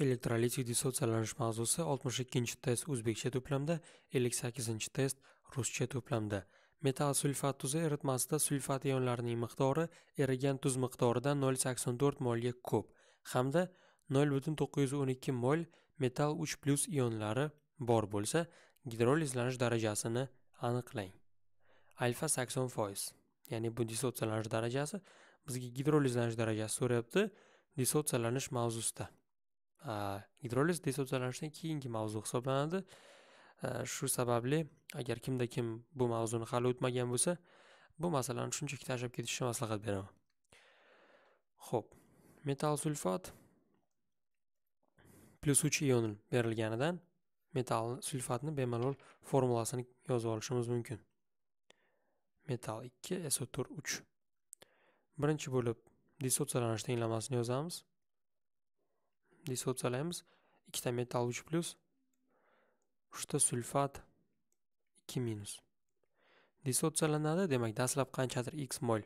elektrolitik dissotsialanish mavzusi 62 test o'zbekcha to'plamda 58 test ruscha to'plamda metal sulfat tuzi eritmasida sulfat ionlarining miqdori erigan tuz miqdoridan 0.84 molga ko'p hamda 0.912 mol metal 3 plus ionlari bor bo'lsa gidrolizlanish darajasini aniqlang alfa 80% ya'ni bu dissotsialanish darajasi bizga gidrolizlanish darajasi so'rayapti dissotsialanish mavzusida gidroliz desoddalanishdan keyingi mavzu hisoblanadi shu sababli agar kimda kim bu mavzuni hali o'tmagan bo'lsa bu masalani shunchaki tashlab ketishni maslahat beraman ho'p metal sulfat plyus uch ion berilganidan metal sulfatni bemalol formulasini yozib olishimiz mumkin metal ikki so to'rt uch birinchi bo'lib dissotsiyalanishni tenglamasini yozamiz disot solamiz ikkita metal uch plyus uchta sulfat ikki minus dissotsiyalanadi demak dastlab qanchadir x mol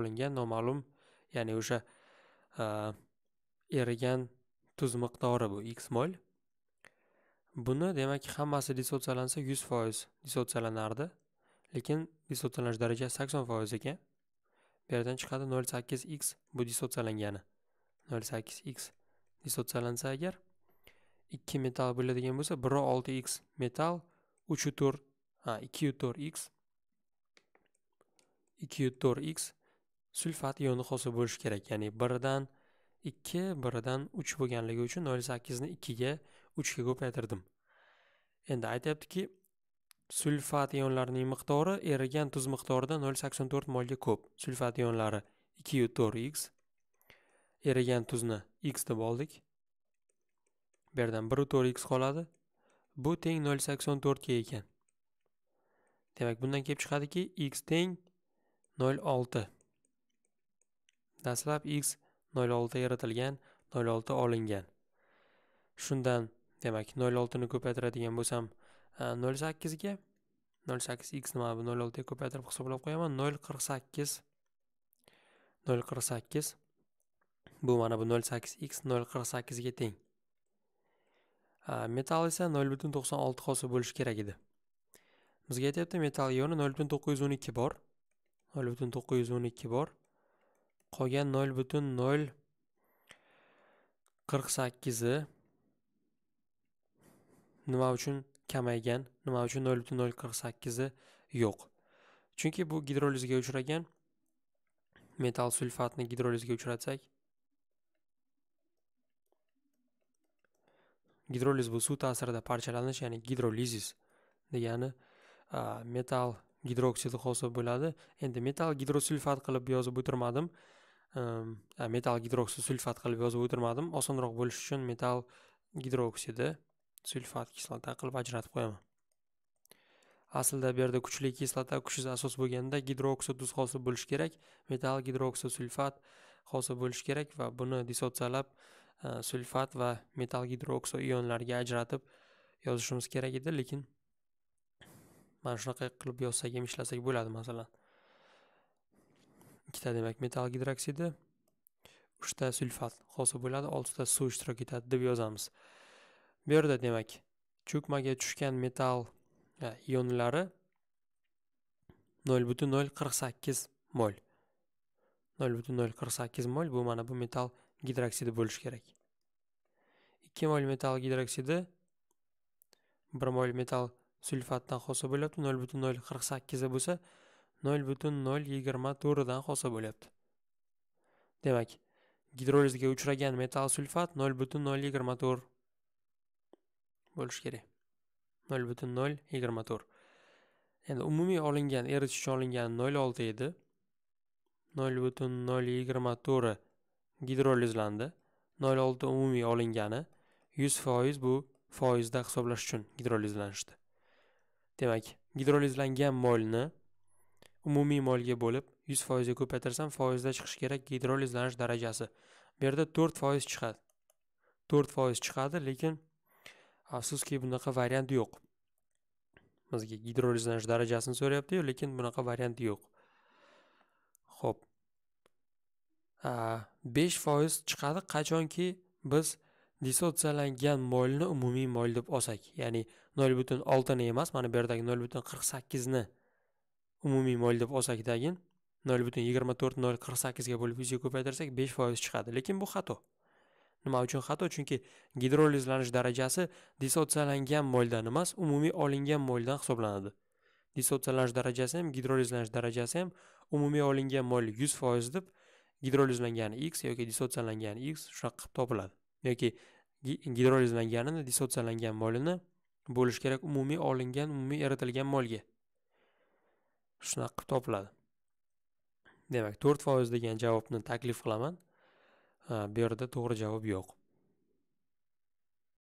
olingan noma'lum ya'ni o'sha erigan tuz miqdori bu x mol buni demak hammasi dissotsiyalansa yuz foiz dissotsiyalanardi lekin dissotsiyalanish darajasi sakson foiz ekan bu yerdan chiqadi nol sakkiz x bu dissotsiyalangani nol sakkiz x dissotsialansa agar ikki metal bo'ladigan bo'lsa biri olti x metal uchu to'rt ha ikki to'rt x ikki to'rt x sulfat ioni hosil bo'lishi kerak ya'ni biridan ikki biridan uch bo'lganligi uchun nol sakkizni ikkiga uchga ko'paytirdim endi aytyaptiki sulfat ionlarining miqdori erigan tuz miqdoridan nol sakson to'rt molga ko'p sulfat ionlari ikki to'rt x erigan tuzni x deb oldik bu yerdan bir to'rt x qoladi bu teng nol sakson to'rtga ekan demak bundan kelib chiqadiki x teng nol olti dastlab x nol olti yaratilgan nol olti olingan shundan demak nol oltini ko'paytiradigan bo'lsam nol sakkizga nol sakkiz x nima bu nol oltiga ko'paytirib hisoblab qo'yaman nol qirq sakkiz nol qirq sakkiz bu mana bu 0.8x 0.48 ga teng metal esa 0.96 hosil bo'lishi kerak edi bizga aytyapti metal ioni 0.912 bor 0.912 bor qolgan 0.048i nima uchun kamaygan nima uchun 0.048i yo'q chunki bu gidrolizga uchragan metal sulfatni gidrolizga uchratsak gidroliz bu suv ta'sirida parchalanish ya'ni gidrolizis degani metal gidroksidi hosil bo'ladi endi metal gidrosulfat qilib yozib o'tirmadim metal gidroksid sulfat qilib yozib o'tirmadim osonroq bo'lishi uchun metal gidroksidi sulfat kislota qilib ajratib qo'yaman aslida bu yerda kuchli kislota kuchsiz asos bo'lganda gidroksid tuz hosil bo'lishi kerak metal gidroksid sulfat hosil bo'lishi kerak va buni dissotsialab sulfat va metal gidroksil ionlariga ajratib yozishimiz kerak edi lekin mana shunaqa qilib yozsak ham ishlasak bo'ladi masalan ikkita demak metal gidroksidi uchta sulfat qolsa bo'ladi oltita suv ishtirok etadi deb yozamiz bu yerda demak cho'kmaga tushgan metal e, ionlari nol butun nol qirq sakkiz mol nol butun nol qirq sakkiz mol bu mana bu metal gidroksidi bo'lishi kerak ikki mol metall gidroksidi bir mol metall sulfatdan hosil bo'lyapti nol butun nol qirq sakkizi bo'lsa nol butun nol yigirma to'rtdan hosil bo'lyapti demak gidrolizga uchragan metall sulfat nol butun nol yigirma to'rt bo'lishi kerak nol butun nol yigirma to'rt endi umumiy olingan eritish uchun olingan nol olti edi nol butun nol yigirma to'rti gidrolizlandi 0.6 umumiy olingani 100% bu foizda hisoblash uchun gidrolizlanishdi demak gidrolizlangan molni umumiy molga bo'lib 100% ga ko'paytirsam foizda chiqish kerak gidrolizlanish darajasi bu yerda 4% chiqadi 4% chiqadi lekin afsuski bunaqa variant yo'q bizga gidrolizlanish darajasini so'rayapti-yu, lekin bunaqa variant yo'q Xo'p. besh foiz chiqadi qachonki biz dissotsiyalangan molni umumiy mol deb olsak ya'ni nol butun oltini emas mana bu yerdagi nol butun qirq sakkizni umumiy mol deb olsak dagin nol butun yigirma to'rt nol qirq sakkizga bo'lib yuzga ko'paytirsak besh foiz chiqadi lekin bu xato nima uchun xato chunki gidrolizlanish darajasi dissotsiyalangan moldan emas umumiy olingan moldan hisoblanadi dissotsiyalanish darajasi ham gidrolizlanish darajasi ham umumiy olingan mol yuz foiz deb gidrolizlangan x yoki dissotsiyalangan x shunaqa qilib topiladi yoki gidrolizlanganini dissotsiyalangan molini bo'lish kerak umumiy olingan umumiy eritilgan molga shunaqa qilib topiladi demak to'rt foiz degan javobni taklif qilaman bu yerda to'g'ri javob yo'q